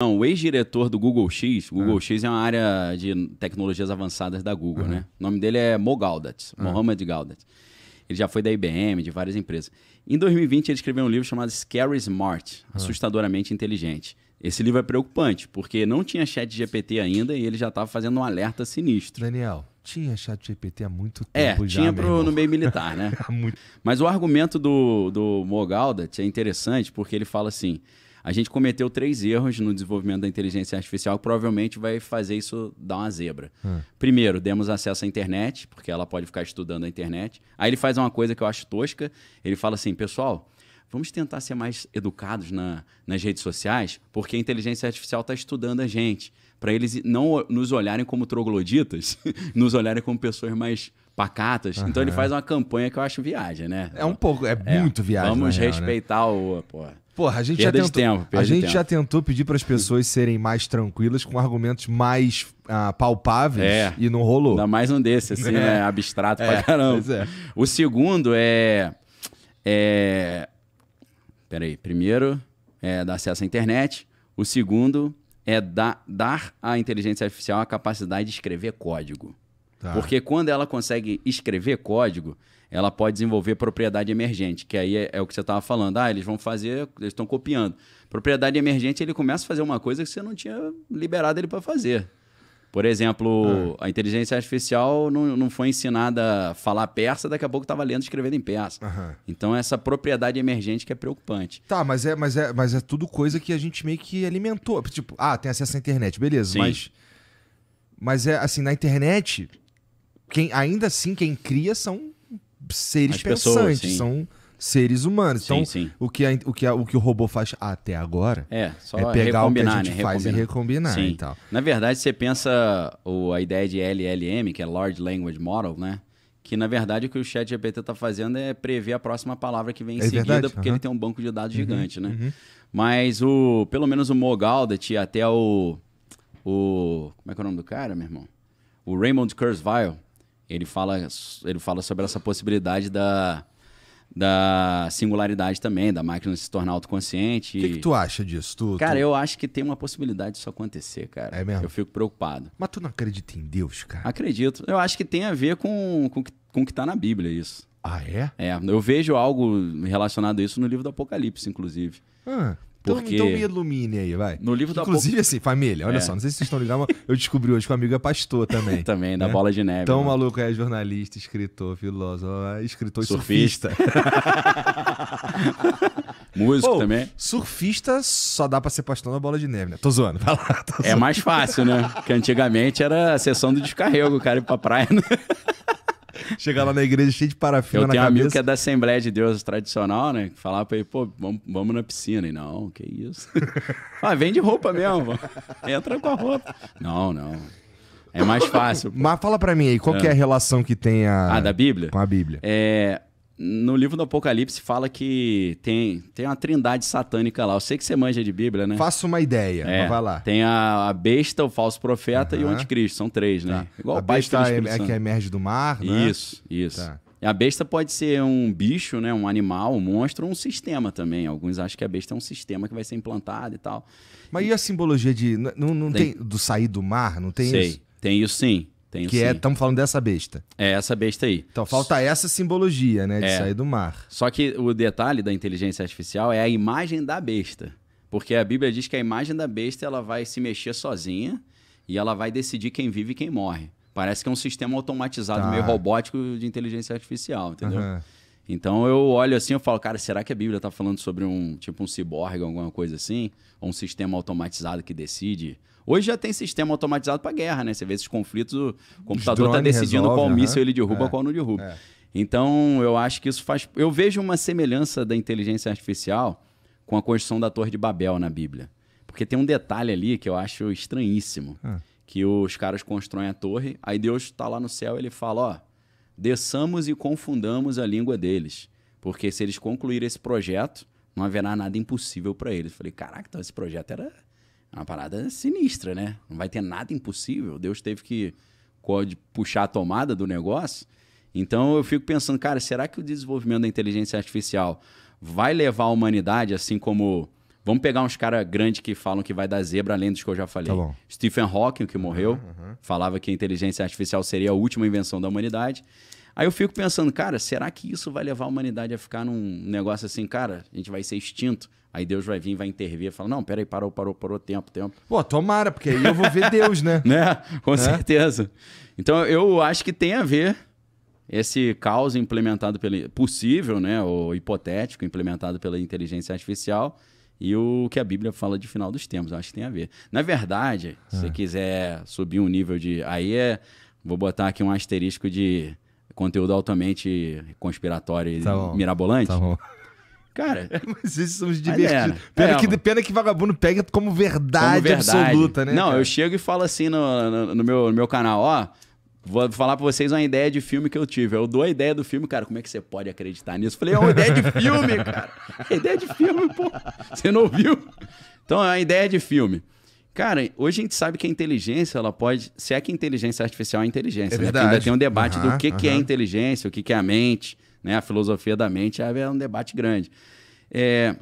Não, o ex-diretor do Google X, Google ah. X é uma área de tecnologias avançadas da Google, uhum. né? O nome dele é Mo uhum. Mohamed Gaudat. Ele já foi da IBM, de várias empresas. Em 2020, ele escreveu um livro chamado Scary Smart, uhum. assustadoramente inteligente. Esse livro é preocupante, porque não tinha chat GPT ainda e ele já estava fazendo um alerta sinistro. Daniel, tinha chat GPT há muito é, tempo. É, já, tinha pro, no meio militar, né? muito... Mas o argumento do, do Mo Gaudat é interessante, porque ele fala assim a gente cometeu três erros no desenvolvimento da inteligência artificial que provavelmente vai fazer isso dar uma zebra. Hum. Primeiro, demos acesso à internet, porque ela pode ficar estudando a internet. Aí ele faz uma coisa que eu acho tosca. Ele fala assim, pessoal, vamos tentar ser mais educados na, nas redes sociais, porque a inteligência artificial está estudando a gente. Para eles não nos olharem como trogloditas, nos olharem como pessoas mais pacatas. Uhum. Então ele faz uma campanha que eu acho viagem, né? É um pouco, é, é muito viagem. Vamos real, né? respeitar né? o. Porra. Porra, a gente, já tentou, tempo, a gente já tentou pedir para as pessoas serem mais tranquilas com argumentos mais ah, palpáveis é. e não rolou. Ainda mais um desse, assim, né? é. né? Abstrato é. pra caramba. É. O segundo é. É. Peraí. Primeiro é dar acesso à internet. O segundo é da, dar à inteligência artificial a capacidade de escrever código. Tá. Porque quando ela consegue escrever código, ela pode desenvolver propriedade emergente, que aí é, é o que você estava falando. Ah, eles vão fazer, eles estão copiando. Propriedade emergente, ele começa a fazer uma coisa que você não tinha liberado ele para fazer. Por exemplo, ah. a inteligência artificial não, não foi ensinada a falar persa, daqui a pouco estava lendo e escrevendo em persa. Aham. Então, essa propriedade emergente que é preocupante. Tá, mas é, mas, é, mas é tudo coisa que a gente meio que alimentou. Tipo, ah, tem acesso à internet, beleza, Sim. mas. Mas é assim, na internet, quem, ainda assim, quem cria são seres As pensantes, pessoas, são seres humanos. Sim, então, sim. O, que a, o, que a, o que o robô faz até agora é, é pegar o que a gente né? faz e recombinar sim. e tal. Na verdade, você pensa o, a ideia de LLM, que é Large Language Model, né? Que na verdade o que o Chat GPT está fazendo é prever a próxima palavra que vem em é seguida, verdade? porque uhum. ele tem um banco de dados uhum, gigante, né? Uhum. Mas o, pelo menos o Mo Gaudet até o, o. Como é que é o nome do cara, meu irmão? O Raymond Kurzweil ele fala, ele fala sobre essa possibilidade da, da singularidade também, da máquina se tornar autoconsciente. O que, que, tu acha disso? Tu, cara, tu... eu acho que tem uma possibilidade disso acontecer, cara. É mesmo? Eu fico preocupado. Mas tu não acredita em Deus, cara? Acredito. Eu acho que tem a ver com, com, com o que está na Bíblia, isso. Ah, é? É. Eu vejo algo relacionado a isso no livro do Apocalipse, inclusive. Ah. Então, Porque... Então, me ilumine aí, vai. No livro da Inclusive, Apocalipse... assim, família, olha é. só, não sei se vocês estão ligados, mas eu descobri hoje que o amigo é pastor também. também, né? da Bola de Neve. Então, né? maluco é jornalista, escritor, filósofo, é, escritor surfista. e surfista. Músico também. Surfista só dá pra ser pastor na Bola de Neve, né? Tô zoando, vai lá. É zoando. É mais fácil, né? Porque antigamente era a sessão do descarrego, o cara ir pra praia. Né? Chegar lá na igreja cheio de parafina na cabeça. Eu tenho um amigo que é da Assembleia de Deus tradicional, né? Falava pra ele, pô, vamos, vamos na piscina. E não, que isso. ah, vende roupa mesmo. Entra com a roupa. Não, não. É mais fácil. Pô. Mas fala pra mim aí, qual é. é a relação que tem a... Ah, da Bíblia? Com a Bíblia. É no livro do Apocalipse fala que tem, tem uma trindade satânica lá. Eu sei que você manja de Bíblia, né? Faça uma ideia, é, vai lá. Tem a, a, besta, o falso profeta uhum. e o anticristo. São três, né? Tá. Igual a besta é, é que emerge é do mar, né? Isso, isso. Tá. A besta pode ser um bicho, né? um animal, um monstro, um sistema também. Alguns acham que a besta é um sistema que vai ser implantado e tal. Mas e, e a simbologia de. Não, não tem... tem... do sair do mar? Não tem Sei. isso? Tem isso sim. Tenho que é, sim. é, estamos falando dessa besta. É essa besta aí. Então falta essa simbologia, né, de é. sair do mar. Só que o detalhe da inteligência artificial é a imagem da besta, porque a Bíblia diz que a imagem da besta ela vai se mexer sozinha e ela vai decidir quem vive e quem morre. Parece que é um sistema automatizado tá. meio robótico de inteligência artificial, entendeu? Uhum. Então eu olho assim e falo, cara, será que a Bíblia está falando sobre um tipo um ciborgue, alguma coisa assim? Ou um sistema automatizado que decide? Hoje já tem sistema automatizado para guerra, né? Você vê esses conflitos, o computador está decidindo resolve, qual uhum. míssil ele derruba, é, qual não derruba. É. Então eu acho que isso faz. Eu vejo uma semelhança da inteligência artificial com a construção da Torre de Babel na Bíblia. Porque tem um detalhe ali que eu acho estranhíssimo. Ah. Que os caras constroem a torre, aí Deus está lá no céu ele fala, ó desçamos e confundamos a língua deles. Porque se eles concluírem esse projeto, não haverá nada impossível para eles. Falei, caraca, então esse projeto era uma parada sinistra, né? Não vai ter nada impossível. Deus teve que puxar a tomada do negócio. Então eu fico pensando, cara, será que o desenvolvimento da inteligência artificial vai levar a humanidade, assim como Vamos pegar uns caras grandes que falam que vai dar zebra, além dos que eu já falei. Tá Stephen Hawking, que morreu, uhum, uhum. falava que a inteligência artificial seria a última invenção da humanidade. Aí eu fico pensando, cara, será que isso vai levar a humanidade a ficar num negócio assim, cara, a gente vai ser extinto? Aí Deus vai vir, vai intervir, fala, não, peraí, parou, parou, parou, tempo, tempo. Pô, tomara, porque aí eu vou ver Deus, né? né? Com é? certeza. Então eu acho que tem a ver esse caos implementado pelo possível, né, ou hipotético implementado pela inteligência artificial e o que a Bíblia fala de final dos tempos. acho que tem a ver. Na verdade, se você é. quiser subir um nível de. Aí é. Vou botar aqui um asterisco de conteúdo altamente conspiratório tá e bom. mirabolante. Tá bom. Cara. mas esses são os é, divertidos. Né? pena, é, que, pena que vagabundo pega como verdade, como verdade. absoluta, né? Não, cara? eu chego e falo assim no, no, no meu, no meu canal, ó. Vou falar pra vocês uma ideia de filme que eu tive. Eu dou a ideia do filme, cara, como é que você pode acreditar nisso? falei, é uma ideia de filme, cara. É ideia de filme, pô. Você não viu? Então, é uma ideia de filme. Cara, hoje a gente sabe que a inteligência, ela pode... Se é que inteligência artificial é inteligência, é né? ainda tem um debate uhum, do que, uhum. que é inteligência, o que, que é a mente, né? A filosofia da mente é, é um debate grande. É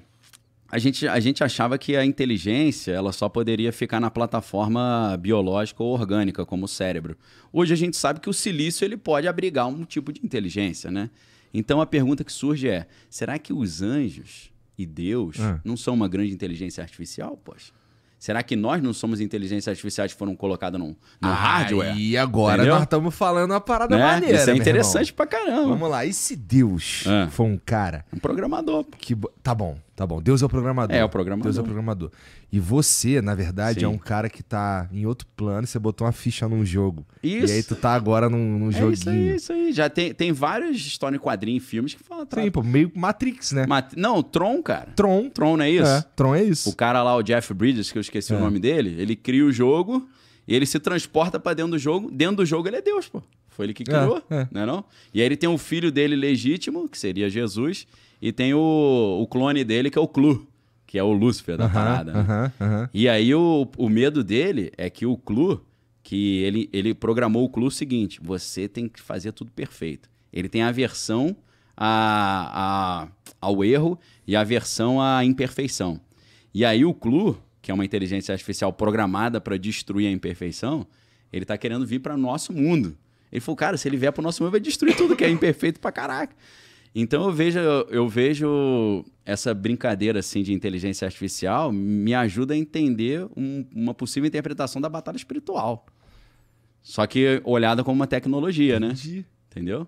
a gente, a gente achava que a inteligência ela só poderia ficar na plataforma biológica ou orgânica, como o cérebro. Hoje a gente sabe que o silício ele pode abrigar um tipo de inteligência, né? Então a pergunta que surge é: será que os anjos e Deus ah. não são uma grande inteligência artificial, poxa? Será que nós não somos inteligências artificiais que foram colocadas no no ah, hardware? E agora Entendeu? nós estamos falando uma parada né? maneira. Isso é interessante pra caramba. Vamos lá, e se Deus ah. for um cara. Um programador. Que, tá bom. Tá bom, Deus é o programador. É, é o programador. Deus é o programador. E você, na verdade, é Sim. é um cara que tá em outro plano, você botou uma ficha num jogo. Isso. E aí tu tá agora num, num é joguinho. Isso aí, isso aí. Já tem, tem vários histórias em quadrinhos filmes que falam. Sim, pô, meio Matrix, né? Mat... Não, Tron, cara. Tron. Tron não é isso? É, Tron é isso. O cara lá, o Jeff Bridges, que eu esqueci é. o nome dele, ele cria o jogo e ele se transporta para dentro do jogo. Dentro do jogo ele é Deus, pô. Foi ele que é, criou, é, é. né não? E aí ele tem um filho dele legítimo, que seria Jesus, e tem o, o clone dele, que é o Clu, que é o Lúcifer da parada. Né? e aí o, o medo dele é que o Clu, que ele, ele programou o Clu o seguinte: você tem que fazer tudo perfeito. Ele tem aversão a, a, ao erro e aversão à imperfeição. E aí o Clu, que é uma inteligência artificial programada para destruir a imperfeição, ele está querendo vir para o nosso mundo. Ele falou, cara, se ele vier para o nosso mundo, vai destruir tudo que é imperfeito para caraca. Então eu vejo, eu vejo essa brincadeira assim de inteligência artificial me ajuda a entender um, uma possível interpretação da batalha espiritual. Só que olhada como uma tecnologia, né? Entendi. né? Entendeu?